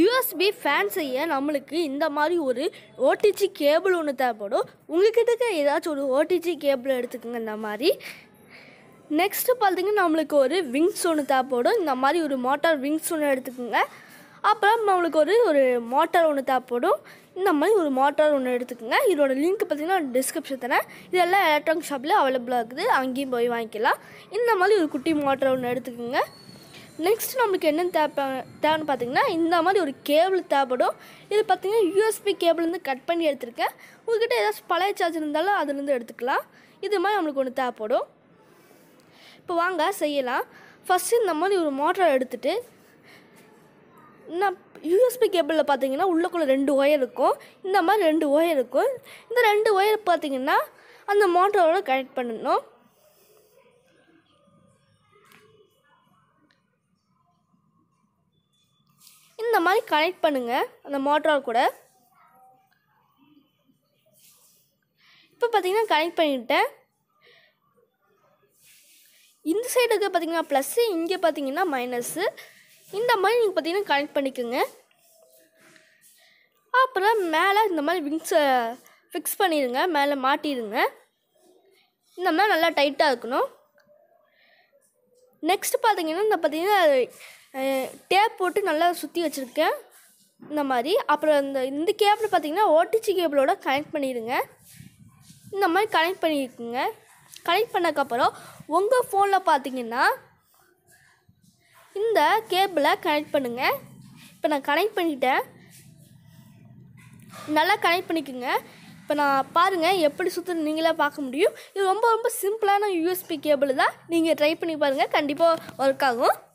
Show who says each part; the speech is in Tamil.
Speaker 1: யூஎஸ்பி ஃபேன் செய்ய நம்மளுக்கு இந்த மாதிரி ஒரு ஓடிஜி கேபிள் ஒன்று தேவைப்படும் உங்ககிட்ட ஏதாச்சும் ஒரு ஓடிஜி கேபிள் எடுத்துக்கோங்க இந்த மாதிரி நெக்ஸ்ட்டு பார்த்தீங்கன்னா நம்மளுக்கு ஒரு விங்ஸ் ஒன்று தேவைப்படும் இந்த மாதிரி ஒரு மோட்டார் விங்ஸ் ஒன்று எடுத்துக்கோங்க அப்புறம் நம்மளுக்கு ஒரு ஒரு மோட்டார் ஒன்று தேவைப்படும் இந்த மாதிரி ஒரு மோட்டார் ஒன்று எடுத்துக்கோங்க இதோட லிங்க் பார்த்தீங்கன்னா டிஸ்கிரிப்ஷன் தரேன் இதெல்லாம் எலக்ட்ரானிக் ஷாப்லேயே அவைலபிளாக இருக்குது அங்கேயும் போய் வாங்கிக்கலாம் இந்த மாதிரி ஒரு குட்டி மோட்டார் ஒன்று எடுத்துக்கோங்க நெக்ஸ்ட் நம்மளுக்கு என்னென்னு தேவை தேவைன்னு பார்த்தீங்கன்னா இந்த மாதிரி ஒரு கேபிள் தேவைப்படும் இது பார்த்திங்கன்னா யூஎஸ்பி கேபிள்லேருந்து கட் பண்ணி எடுத்திருக்கேன் உங்கள்கிட்ட ஏதாச்சும் பழைய சார்ஜ் இருந்தாலும் அதுலேருந்து எடுத்துக்கலாம் இது மாதிரி நம்மளுக்கு ஒன்று தேவைப்படும் இப்போ வாங்க செய்யலாம் ஃபஸ்ட்டு இந்த மாதிரி ஒரு மோட்டரை எடுத்துகிட்டு நான் யூஎஸ்பி கேபிளில் பார்த்தீங்கன்னா உள்ளக்குள்ளே ரெண்டு ஒயர் இருக்கும் இந்த மாதிரி ரெண்டு ஒயர் இருக்கும் இந்த ரெண்டு ஒயர் பார்த்திங்கன்னா அந்த மோட்டரோட கனெக்ட் பண்ணணும் மாதிரி கனெக்ட் பண்ணுங்கள் அந்த மோட்டரால் கூட இப்போ பார்த்தீங்கன்னா கனெக்ட் பண்ணிக்கிட்டேன் இந்த சைடு இருக்க பார்த்தீங்கன்னா ப்ளஸ்ஸு இங்கே பார்த்தீங்கன்னா மைனஸ்ஸு இந்த மாதிரி நீங்கள் பார்த்தீங்கன்னா கனெக்ட் பண்ணிக்கோங்க அப்புறம் மேலே இந்த மாதிரி விங்ஸை ஃபிக்ஸ் பண்ணிடுங்க மேலே மாட்டிடுங்க இந்த மாதிரி நல்லா டைட்டாக இருக்கணும் நெக்ஸ்ட் பார்த்தீங்கன்னா இந்த பார்த்தீங்கன்னா டேப் போட்டு நல்லா சுற்றி வச்சுருக்கேன் இந்த மாதிரி அப்புறம் இந்த இந்த கேபிள் பார்த்திங்கன்னா ஓடிச்சி கேபிளோட கனெக்ட் பண்ணிடுங்க இந்த மாதிரி கனெக்ட் பண்ணியிருக்குங்க கனெக்ட் பண்ணக்கப்புறம் உங்கள் ஃபோனில் பார்த்தீங்கன்னா இந்த கேபிளை கனெக்ட் பண்ணுங்கள் இப்போ நான் கனெக்ட் பண்ணிட்டேன் நல்லா கனெக்ட் பண்ணிக்கோங்க இப்போ நான் பாருங்கள் எப்படி சுற்று நீங்களே பார்க்க முடியும் இது ரொம்ப ரொம்ப சிம்பிளான யூஎஸ்பி கேபிள் தான் நீங்கள் ட்ரை பண்ணி பாருங்கள் கண்டிப்பாக ஒர்க் ஆகும்